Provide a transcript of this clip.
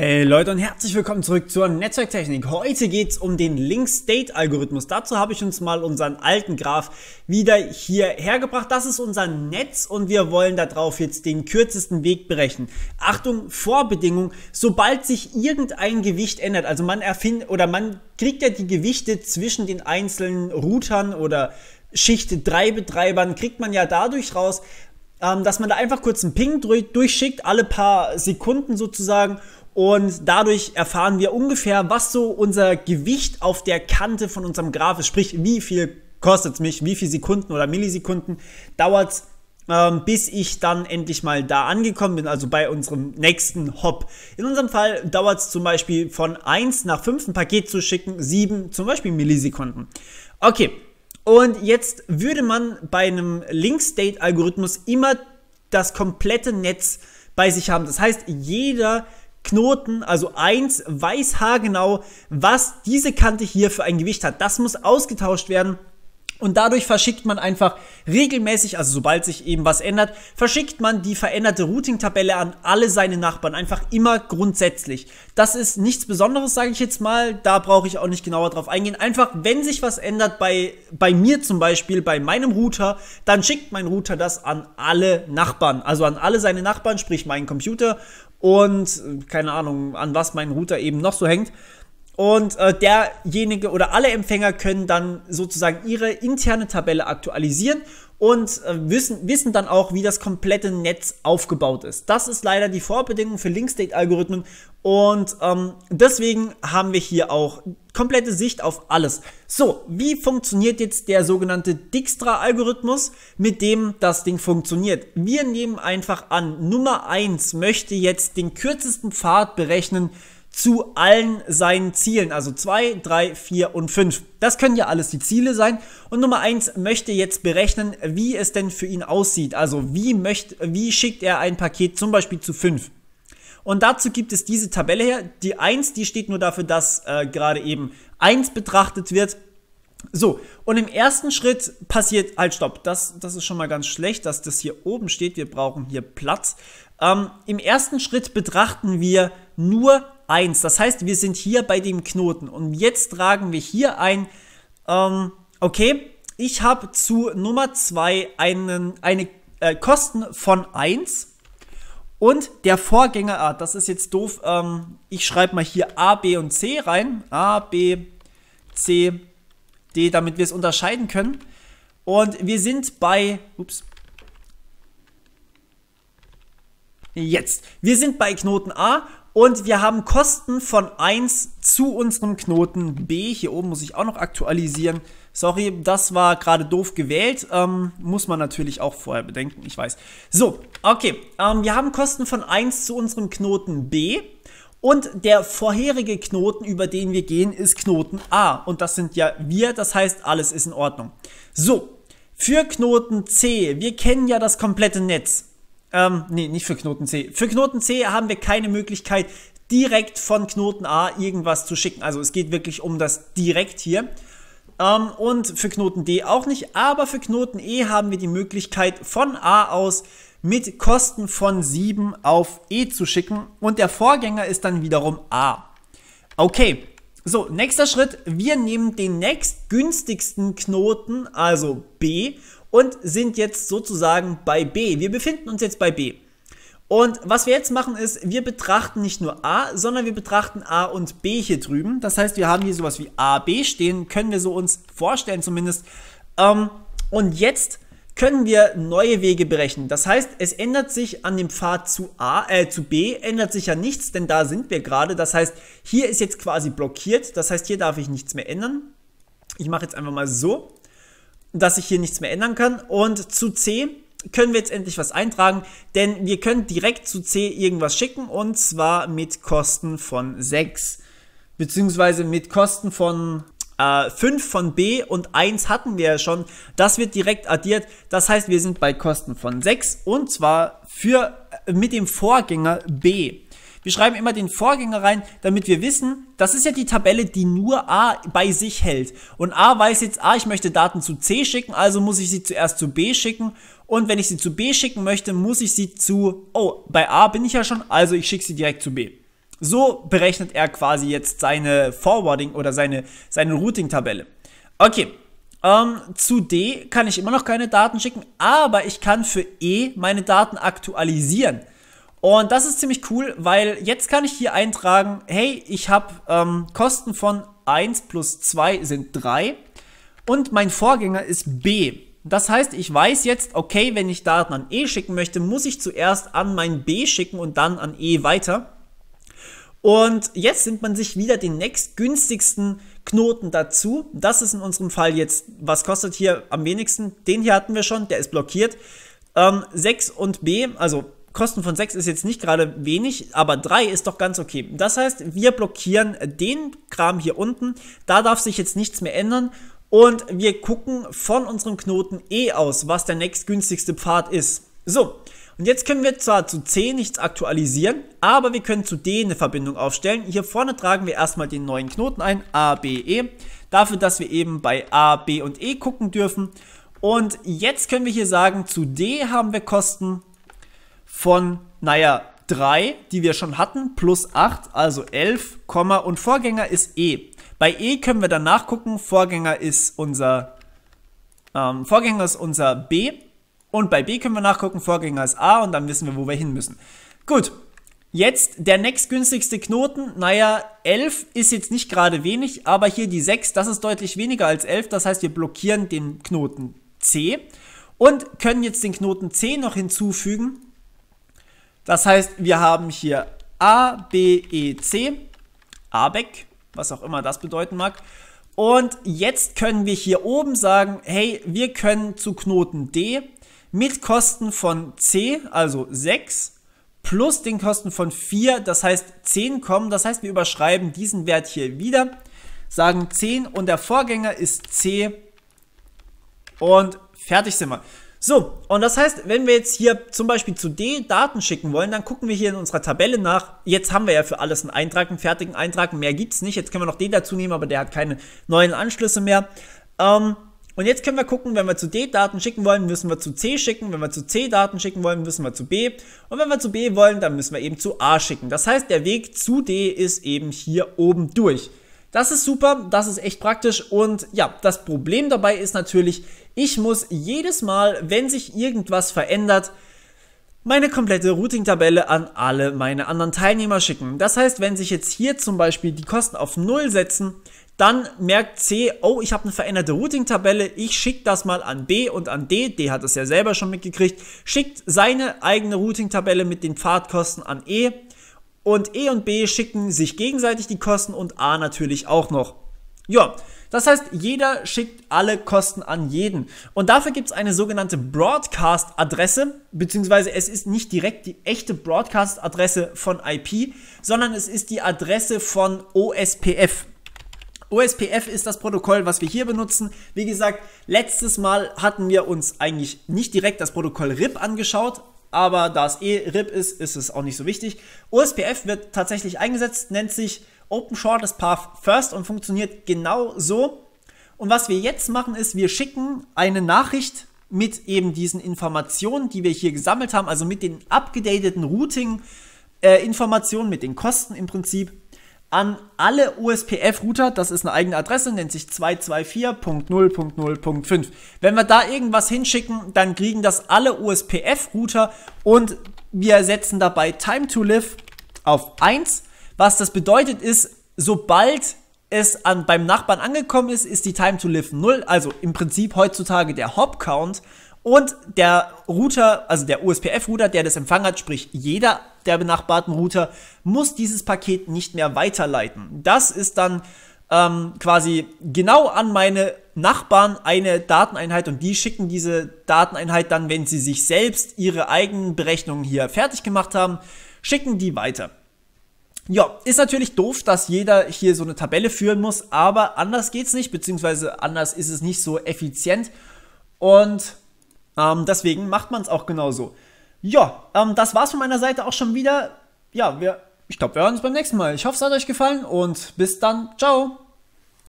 Hey Leute und herzlich willkommen zurück zur Netzwerktechnik. Heute geht es um den Link-State-Algorithmus. Dazu habe ich uns mal unseren alten Graph wieder hier hergebracht. Das ist unser Netz und wir wollen darauf jetzt den kürzesten Weg berechnen. Achtung, Vorbedingung, sobald sich irgendein Gewicht ändert, also man erfindet oder man kriegt ja die Gewichte zwischen den einzelnen Routern oder Schicht 3 Betreibern, kriegt man ja dadurch raus, ähm, dass man da einfach kurz einen Ping durchschickt, alle paar Sekunden sozusagen und dadurch erfahren wir ungefähr, was so unser Gewicht auf der Kante von unserem Graph ist. Sprich, wie viel kostet es mich, wie viele Sekunden oder Millisekunden dauert es, ähm, bis ich dann endlich mal da angekommen bin, also bei unserem nächsten Hop. In unserem Fall dauert es zum Beispiel von 1 nach 5 ein Paket zu schicken, 7 zum Beispiel Millisekunden. Okay, und jetzt würde man bei einem Link-State-Algorithmus immer das komplette Netz bei sich haben. Das heißt, jeder Knoten, also 1, weiß haargenau, was diese Kante hier für ein Gewicht hat. Das muss ausgetauscht werden. Und dadurch verschickt man einfach regelmäßig, also sobald sich eben was ändert, verschickt man die veränderte Routing-Tabelle an alle seine Nachbarn. Einfach immer grundsätzlich. Das ist nichts Besonderes, sage ich jetzt mal. Da brauche ich auch nicht genauer drauf eingehen. Einfach, wenn sich was ändert bei, bei mir zum Beispiel, bei meinem Router, dann schickt mein Router das an alle Nachbarn. Also an alle seine Nachbarn, sprich meinen Computer und äh, keine Ahnung, an was mein Router eben noch so hängt. Und äh, derjenige oder alle Empfänger können dann sozusagen ihre interne Tabelle aktualisieren und äh, wissen, wissen dann auch, wie das komplette Netz aufgebaut ist. Das ist leider die Vorbedingung für Link-State-Algorithmen und ähm, deswegen haben wir hier auch komplette Sicht auf alles. So, wie funktioniert jetzt der sogenannte Dijkstra-Algorithmus, mit dem das Ding funktioniert? Wir nehmen einfach an, Nummer eins möchte jetzt den kürzesten Pfad berechnen, zu allen seinen Zielen, also 2, 3, 4 und 5. Das können ja alles die Ziele sein. Und Nummer 1 möchte jetzt berechnen, wie es denn für ihn aussieht. Also wie, möcht, wie schickt er ein Paket zum Beispiel zu 5. Und dazu gibt es diese Tabelle her. Die 1, die steht nur dafür, dass äh, gerade eben 1 betrachtet wird. So, und im ersten Schritt passiert, halt stopp, das, das ist schon mal ganz schlecht, dass das hier oben steht, wir brauchen hier Platz. Ähm, Im ersten Schritt betrachten wir nur 1. Das heißt, wir sind hier bei dem Knoten und jetzt tragen wir hier ein, ähm, okay, ich habe zu Nummer 2 einen, eine äh, Kosten von 1 und der Vorgänger, Vorgängerart, das ist jetzt doof, ähm, ich schreibe mal hier A, B und C rein, A, B, C, D, damit wir es unterscheiden können. Und wir sind bei, ups, jetzt, wir sind bei Knoten A und wir haben Kosten von 1 zu unserem Knoten B. Hier oben muss ich auch noch aktualisieren. Sorry, das war gerade doof gewählt. Ähm, muss man natürlich auch vorher bedenken, ich weiß. So, okay. Ähm, wir haben Kosten von 1 zu unserem Knoten B. Und der vorherige Knoten, über den wir gehen, ist Knoten A. Und das sind ja wir, das heißt, alles ist in Ordnung. So, für Knoten C, wir kennen ja das komplette Netz. Ähm, nee, nicht für Knoten C. Für Knoten C haben wir keine Möglichkeit, direkt von Knoten A irgendwas zu schicken. Also es geht wirklich um das direkt hier. Ähm, und für Knoten D auch nicht, aber für Knoten E haben wir die Möglichkeit, von A aus mit Kosten von 7 auf E zu schicken. Und der Vorgänger ist dann wiederum A. Okay, so, nächster Schritt. Wir nehmen den nächstgünstigsten Knoten, also B, und sind jetzt sozusagen bei B. Wir befinden uns jetzt bei B. Und was wir jetzt machen ist, wir betrachten nicht nur A, sondern wir betrachten A und B hier drüben. Das heißt, wir haben hier sowas wie A, B stehen, können wir so uns vorstellen zumindest. Ähm, und jetzt können wir neue Wege berechnen. Das heißt, es ändert sich an dem Pfad zu A, äh, zu B, ändert sich ja nichts, denn da sind wir gerade. Das heißt, hier ist jetzt quasi blockiert. Das heißt, hier darf ich nichts mehr ändern. Ich mache jetzt einfach mal so dass ich hier nichts mehr ändern kann. Und zu C können wir jetzt endlich was eintragen, denn wir können direkt zu C irgendwas schicken und zwar mit Kosten von 6, beziehungsweise mit Kosten von äh, 5 von B und 1 hatten wir ja schon. Das wird direkt addiert, das heißt wir sind bei Kosten von 6 und zwar für, äh, mit dem Vorgänger B. Wir schreiben immer den Vorgänger rein, damit wir wissen, das ist ja die Tabelle, die nur A bei sich hält. Und A weiß jetzt, ah, ich möchte Daten zu C schicken, also muss ich sie zuerst zu B schicken. Und wenn ich sie zu B schicken möchte, muss ich sie zu, oh, bei A bin ich ja schon, also ich schicke sie direkt zu B. So berechnet er quasi jetzt seine Forwarding oder seine, seine Routing-Tabelle. Okay, ähm, zu D kann ich immer noch keine Daten schicken, aber ich kann für E meine Daten aktualisieren. Und das ist ziemlich cool, weil jetzt kann ich hier eintragen, hey, ich habe ähm, Kosten von 1 plus 2 sind 3 und mein Vorgänger ist B. Das heißt, ich weiß jetzt, okay, wenn ich Daten an E schicken möchte, muss ich zuerst an mein B schicken und dann an E weiter. Und jetzt nimmt man sich wieder den nächstgünstigsten Knoten dazu. Das ist in unserem Fall jetzt, was kostet hier am wenigsten? Den hier hatten wir schon, der ist blockiert. Ähm, 6 und B, also Kosten von 6 ist jetzt nicht gerade wenig, aber 3 ist doch ganz okay. Das heißt, wir blockieren den Kram hier unten. Da darf sich jetzt nichts mehr ändern. Und wir gucken von unserem Knoten E aus, was der nächstgünstigste Pfad ist. So, und jetzt können wir zwar zu C nichts aktualisieren, aber wir können zu D eine Verbindung aufstellen. Hier vorne tragen wir erstmal den neuen Knoten ein, A, B, E, dafür, dass wir eben bei A, B und E gucken dürfen. Und jetzt können wir hier sagen, zu D haben wir Kosten von, naja, 3, die wir schon hatten, plus 8, also 11, und Vorgänger ist E. Bei E können wir dann nachgucken, Vorgänger ist unser, ähm, Vorgänger ist unser B und bei B können wir nachgucken, Vorgänger ist A und dann wissen wir, wo wir hin müssen. Gut, jetzt der nächstgünstigste Knoten, naja, 11 ist jetzt nicht gerade wenig, aber hier die 6, das ist deutlich weniger als 11, das heißt, wir blockieren den Knoten C und können jetzt den Knoten C noch hinzufügen das heißt, wir haben hier A, B, E, C, ABEC, was auch immer das bedeuten mag. Und jetzt können wir hier oben sagen, hey, wir können zu Knoten D mit Kosten von C, also 6, plus den Kosten von 4, das heißt 10 kommen. Das heißt, wir überschreiben diesen Wert hier wieder, sagen 10 und der Vorgänger ist C und fertig sind wir. So, und das heißt, wenn wir jetzt hier zum Beispiel zu D Daten schicken wollen, dann gucken wir hier in unserer Tabelle nach. Jetzt haben wir ja für alles einen Eintrag, einen fertigen Eintrag, mehr gibt es nicht. Jetzt können wir noch D dazu nehmen, aber der hat keine neuen Anschlüsse mehr. Ähm, und jetzt können wir gucken, wenn wir zu D Daten schicken wollen, müssen wir zu C schicken. Wenn wir zu C Daten schicken wollen, müssen wir zu B. Und wenn wir zu B wollen, dann müssen wir eben zu A schicken. Das heißt, der Weg zu D ist eben hier oben durch. Das ist super, das ist echt praktisch und ja, das Problem dabei ist natürlich, ich muss jedes Mal, wenn sich irgendwas verändert, meine komplette Routing-Tabelle an alle meine anderen Teilnehmer schicken. Das heißt, wenn sich jetzt hier zum Beispiel die Kosten auf 0 setzen, dann merkt C, oh, ich habe eine veränderte Routing-Tabelle, ich schicke das mal an B und an D, D hat es ja selber schon mitgekriegt, schickt seine eigene Routing-Tabelle mit den Pfadkosten an E und E und B schicken sich gegenseitig die Kosten und A natürlich auch noch. Ja, das heißt, jeder schickt alle Kosten an jeden. Und dafür gibt es eine sogenannte Broadcast-Adresse, beziehungsweise es ist nicht direkt die echte Broadcast-Adresse von IP, sondern es ist die Adresse von OSPF. OSPF ist das Protokoll, was wir hier benutzen. Wie gesagt, letztes Mal hatten wir uns eigentlich nicht direkt das Protokoll RIP angeschaut, aber da es eh RIP ist, ist es auch nicht so wichtig. OSPF wird tatsächlich eingesetzt, nennt sich Open Shortest Path First und funktioniert genau so. Und was wir jetzt machen ist, wir schicken eine Nachricht mit eben diesen Informationen, die wir hier gesammelt haben, also mit den abgedateten Routing-Informationen, äh, mit den Kosten im Prinzip, an alle USPF-Router. Das ist eine eigene Adresse, nennt sich 224.0.0.5. Wenn wir da irgendwas hinschicken, dann kriegen das alle USPF-Router und wir setzen dabei Time to Live auf 1 was das bedeutet ist, sobald es an, beim Nachbarn angekommen ist, ist die Time to Live 0, also im Prinzip heutzutage der Hop Count und der Router, also der USPF-Router, der das Empfang hat, sprich jeder der benachbarten Router, muss dieses Paket nicht mehr weiterleiten. Das ist dann ähm, quasi genau an meine Nachbarn eine Dateneinheit und die schicken diese Dateneinheit dann, wenn sie sich selbst ihre eigenen Berechnungen hier fertig gemacht haben, schicken die weiter. Ja, ist natürlich doof, dass jeder hier so eine Tabelle führen muss, aber anders geht es nicht, beziehungsweise anders ist es nicht so effizient. Und ähm, deswegen macht man es auch genauso. Ja, ähm, das war's von meiner Seite auch schon wieder. Ja, wir, ich glaube, wir hören uns beim nächsten Mal. Ich hoffe, es hat euch gefallen und bis dann. Ciao.